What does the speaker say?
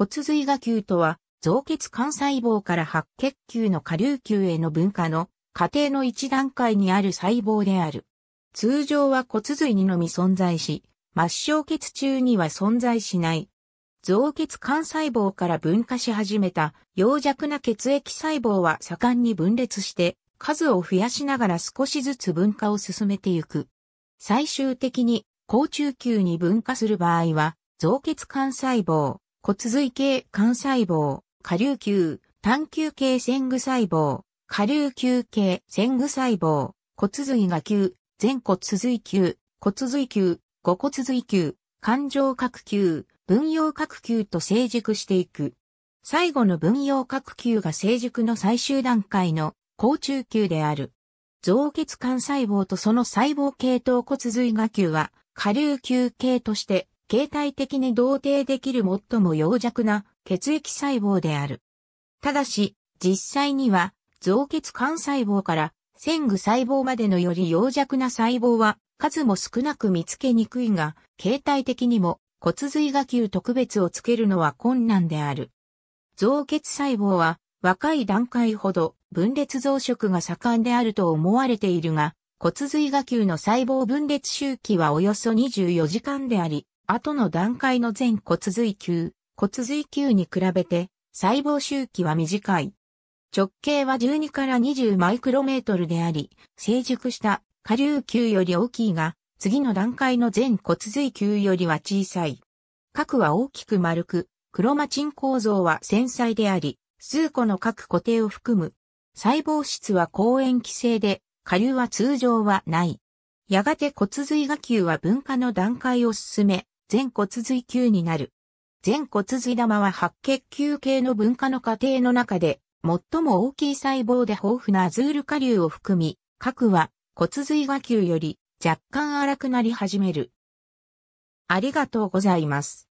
骨髄芽球とは、造血幹細胞から白血球の下流球への分化の過程の一段階にある細胞である。通常は骨髄にのみ存在し、末梢血中には存在しない。造血幹細胞から分化し始めた弱弱な血液細胞は盛んに分裂して数を増やしながら少しずつ分化を進めていく。最終的に高中球に分化する場合は造血幹細胞、骨髄系幹細胞、下流球、単球系線具細胞、下流球系線具細胞、骨髄が球、全骨髄球、骨髄球、五骨髄球、感情核球、分葉核球と成熟していく。最後の分葉核球が成熟の最終段階の高中球である。造血幹細胞とその細胞系統骨髄芽球は下流球系として形態的に同定できる最も弱弱な血液細胞である。ただし、実際には、増血幹細胞から線具細胞までのより弱弱な細胞は数も少なく見つけにくいが、形態的にも骨髄が球特別をつけるのは困難である。増血細胞は若い段階ほど分裂増殖が盛んであると思われているが、骨髄が球の細胞分裂周期はおよそ24時間であり、後の段階の全骨髄球、骨髄球に比べて細胞周期は短い。直径は12から20マイクロメートルであり、成熟した下流球より大きいが、次の段階の全骨髄球よりは小さい。核は大きく丸く、クロマチン構造は繊細であり、数個の核固定を含む。細胞質は抗塩基性で、下流は通常はない。やがて骨髄が球は分化の段階を進め、全骨髄球になる。全骨髄玉は白血球系の分化の過程の中で、最も大きい細胞で豊富なアズール下流を含み、核は骨髄が球より若干荒くなり始める。ありがとうございます。